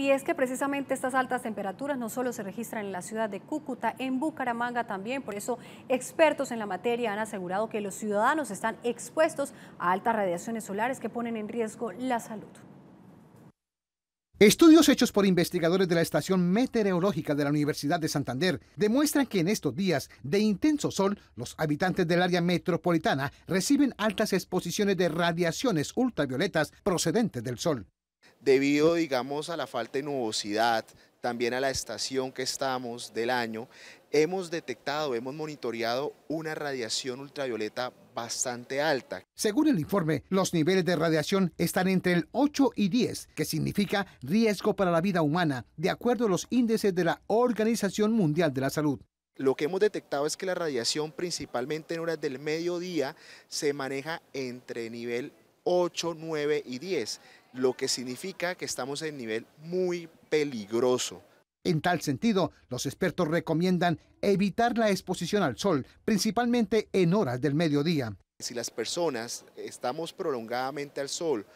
Y es que precisamente estas altas temperaturas no solo se registran en la ciudad de Cúcuta, en Bucaramanga también, por eso expertos en la materia han asegurado que los ciudadanos están expuestos a altas radiaciones solares que ponen en riesgo la salud. Estudios hechos por investigadores de la Estación Meteorológica de la Universidad de Santander demuestran que en estos días de intenso sol, los habitantes del área metropolitana reciben altas exposiciones de radiaciones ultravioletas procedentes del sol debido, digamos, a la falta de nubosidad, también a la estación que estamos del año, hemos detectado, hemos monitoreado una radiación ultravioleta bastante alta. Según el informe, los niveles de radiación están entre el 8 y 10, que significa riesgo para la vida humana, de acuerdo a los índices de la Organización Mundial de la Salud. Lo que hemos detectado es que la radiación, principalmente en horas del mediodía, se maneja entre nivel 8, 9 y 10, lo que significa que estamos en nivel muy peligroso. En tal sentido, los expertos recomiendan evitar la exposición al sol, principalmente en horas del mediodía. Si las personas estamos prolongadamente al sol,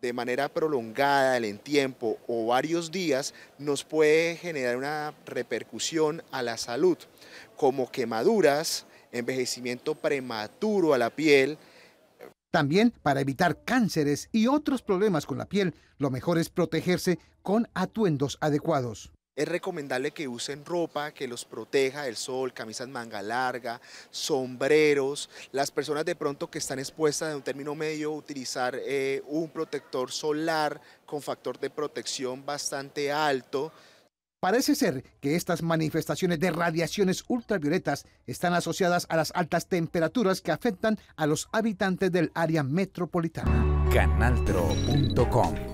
de manera prolongada en tiempo o varios días nos puede generar una repercusión a la salud, como quemaduras, envejecimiento prematuro a la piel, también para evitar cánceres y otros problemas con la piel, lo mejor es protegerse con atuendos adecuados. Es recomendable que usen ropa que los proteja del sol, camisas manga larga, sombreros. Las personas de pronto que están expuestas en un término medio, utilizar eh, un protector solar con factor de protección bastante alto. Parece ser que estas manifestaciones de radiaciones ultravioletas están asociadas a las altas temperaturas que afectan a los habitantes del área metropolitana. Canaltro.com